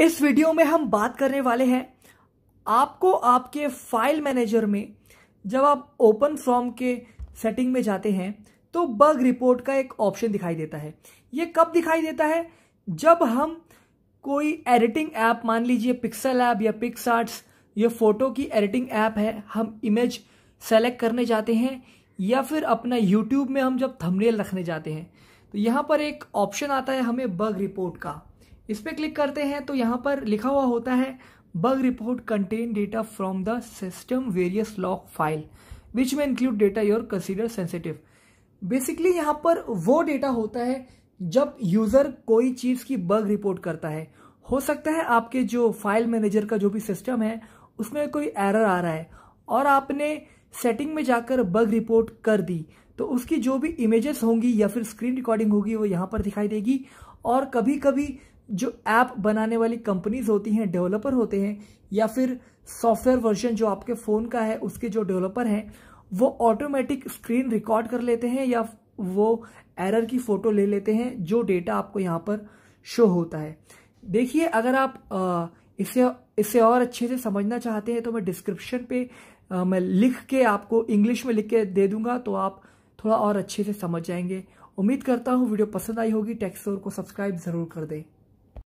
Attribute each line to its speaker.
Speaker 1: इस वीडियो में हम बात करने वाले हैं आपको आपके फाइल मैनेजर में जब आप ओपन फॉर्म के सेटिंग में जाते हैं तो बग रिपोर्ट का एक ऑप्शन दिखाई देता है ये कब दिखाई देता है जब हम कोई एडिटिंग ऐप मान लीजिए पिक्सल ऐप या पिक्स आर्ट्स या फ़ोटो की एडिटिंग ऐप है हम इमेज सेलेक्ट करने जाते हैं या फिर अपना यूट्यूब में हम जब थंबनेल रखने जाते हैं तो यहाँ पर एक ऑप्शन आता है हमें बग रिपोर्ट का इस पर क्लिक करते हैं तो यहाँ पर लिखा हुआ होता है bug report contain data from the system various log file which में include data your consider sensitive basically यहाँ पर वो डेटा होता है जब यूज़र कोई चीज़ की बग रिपोर्ट करता है हो सकता है आपके जो फाइल मैनेजर का जो भी सिस्टम है उसमें कोई एरर आ रहा है और आपने सेटिंग में जाकर बग रिपोर्ट कर दी तो उसकी जो भी इमेजेस होंगी या फिर स्क्रीन रिकॉर्डिंग होगी वो यहाँ पर दिखाई देगी और कभी कभी जो ऐप बनाने वाली कंपनीज होती हैं डेवलपर होते हैं या फिर सॉफ्टवेयर वर्जन जो आपके फ़ोन का है उसके जो डेवलपर हैं वो ऑटोमेटिक स्क्रीन रिकॉर्ड कर लेते हैं या वो एरर की फ़ोटो ले लेते हैं जो डेटा आपको यहाँ पर शो होता है देखिए अगर आप इसे इसे और अच्छे से समझना चाहते हैं तो मैं डिस्क्रिप्शन पे मैं लिख के आपको इंग्लिश में लिख के दे दूंगा तो आप थोड़ा और अच्छे से समझ जाएंगे उम्मीद करता हूँ वीडियो पसंद आई होगी टेक्सोर को सब्सक्राइब ज़रूर कर दें